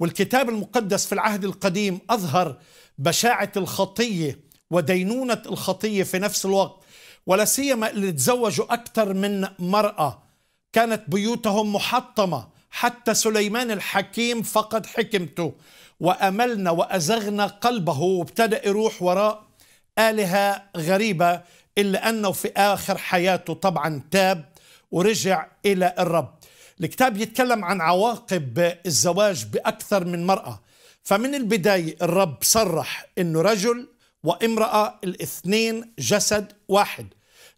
والكتاب المقدس في العهد القديم أظهر بشاعة الخطية ودينونة الخطية في نفس الوقت ولا سيما اللي تزوجوا أكثر من مرأة كانت بيوتهم محطمة حتى سليمان الحكيم فقد حكمته وأملنا وأزغنا قلبه وابتدأ يروح وراء آلهة غريبة إلا أنه في آخر حياته طبعا تاب ورجع إلى الرب الكتاب يتكلم عن عواقب الزواج بأكثر من مرأة فمن البداية الرب صرح أنه رجل وامرأة الاثنين جسد واحد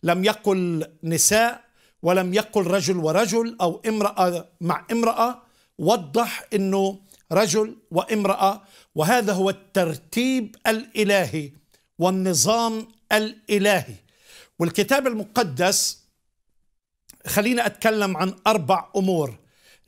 لم يقل نساء ولم يقل رجل ورجل أو امرأة مع امرأة وضح أنه رجل وامرأة وهذا هو الترتيب الإلهي والنظام الإلهي والكتاب المقدس خلينا أتكلم عن أربع أمور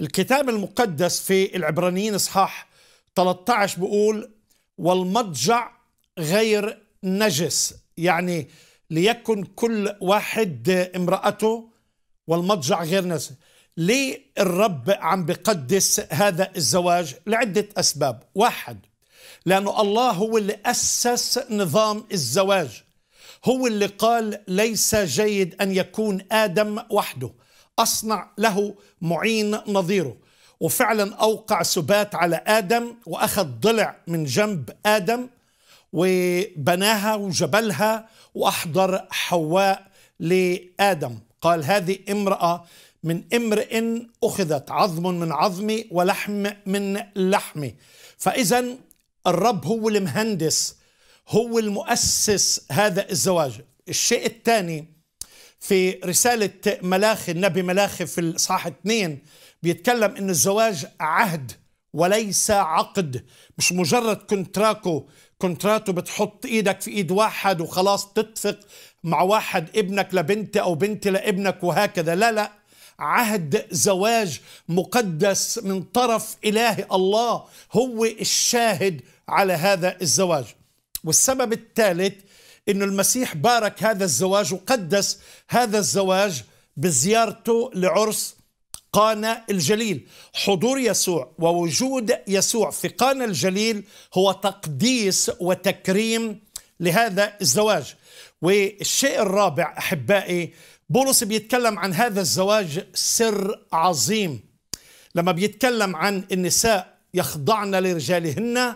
الكتاب المقدس في العبرانيين إصحاح 13 بيقول والمضجع غير نجس يعني ليكن كل واحد امرأته والمضجع غير نجس ليه الرب عم بقدس هذا الزواج لعدة أسباب واحد لأنه الله هو اللي أسس نظام الزواج هو اللي قال ليس جيد أن يكون آدم وحده أصنع له معين نظيره وفعلا أوقع سبات على آدم وأخذ ضلع من جنب آدم وبناها وجبلها وأحضر حواء لآدم قال هذه امرأة من امرئ أخذت عظم من عظمي ولحم من لحمي فإذا الرب هو المهندس هو المؤسس هذا الزواج الشيء الثاني في رسالة ملاخي النبي ملاخي في الإصحاح 2 بيتكلم أن الزواج عهد وليس عقد مش مجرد كونتراكو كونتراتو بتحط ايدك في ايد واحد وخلاص تتفق مع واحد ابنك لبنتي او بنتي لابنك وهكذا لا لا عهد زواج مقدس من طرف الهي الله هو الشاهد على هذا الزواج والسبب الثالث أن المسيح بارك هذا الزواج وقدس هذا الزواج بزيارته لعرس قانا الجليل حضور يسوع ووجود يسوع في قانا الجليل هو تقديس وتكريم لهذا الزواج والشيء الرابع أحبائي بولس بيتكلم عن هذا الزواج سر عظيم لما بيتكلم عن النساء يخضعن لرجالهن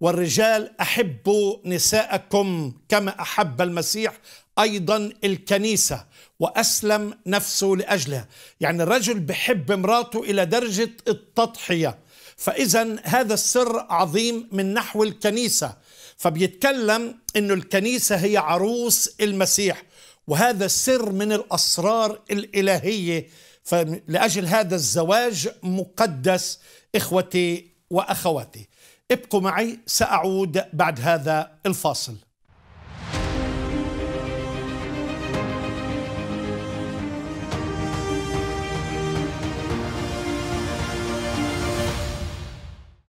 والرجال احبوا نساءكم كما احب المسيح ايضا الكنيسه واسلم نفسه لاجلها يعني الرجل بحب امراته الى درجه التضحيه فاذا هذا السر عظيم من نحو الكنيسه فبيتكلم انه الكنيسه هي عروس المسيح وهذا سر من الاسرار الالهيه فلاجل هذا الزواج مقدس اخوتي واخواتي ابقوا معي سأعود بعد هذا الفاصل